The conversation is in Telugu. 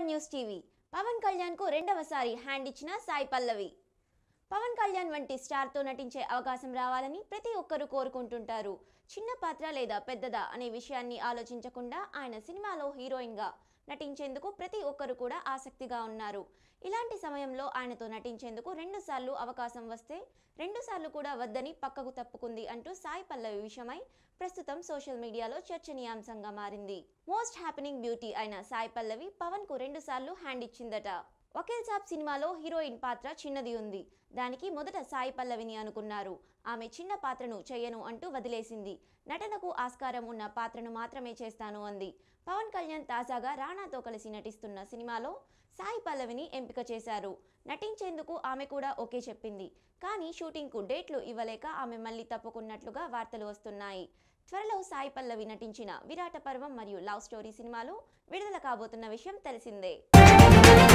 seven news TV Pawan Kalyan కు రెండవసారి హ్యాండ్ ఇచ్చిన సాయి పల్లవి పవన్ కళ్యాణ్ వంటి స్టార్తో నటించే అవకాశం రావాలని ప్రతి ఒక్కరూ కోరుకుంటుంటారు చిన్న పాత్ర లేదా పెద్దదా అనే విషయాన్ని ఆలోచించకుండా ఆయన సినిమాలో హీరోయిన్గా నటించేందుకు ప్రతి ఒక్కరు కూడా ఆసక్తిగా ఉన్నారు ఇలాంటి సమయంలో ఆయనతో నటించేందుకు రెండు సార్లు అవకాశం వస్తే రెండుసార్లు కూడా వద్దని పక్కకు తప్పుకుంది అంటూ సాయి పల్లవి విషయమై ప్రస్తుతం సోషల్ మీడియాలో చర్చనీయాంశంగా మారింది మోస్ట్ హ్యాపెనింగ్ బ్యూటీ అయిన సాయి పల్లవి పవన్కు రెండుసార్లు హ్యాండ్ ఇచ్చిందట వకీల్ సాబ్ సినిమాలో హీరోయిన్ పాత్ర చిన్నది ఉంది దానికి మొదట సాయి పల్లవిని అనుకున్నారు ఆమె చిన్న పాత్రను చేయను అంటూ వదిలేసింది నటనకు ఆస్కారం ఉన్న పాత్రను మాత్రమే చేస్తాను అంది పవన్ కళ్యాణ్ తాజాగా రాణాతో కలిసి నటిస్తున్న సినిమాలో సాయి పల్లవిని ఎంపిక చేశారు నటించేందుకు ఆమె కూడా ఓకే చెప్పింది కానీ షూటింగ్కు డేట్లు ఇవ్వలేక ఆమె మళ్ళీ తప్పుకున్నట్లుగా వార్తలు వస్తున్నాయి త్వరలో సాయి పల్లవి నటించిన విరాట పర్వం మరియు లవ్ స్టోరీ సినిమాలు విడుదల కాబోతున్న విషయం తెలిసిందే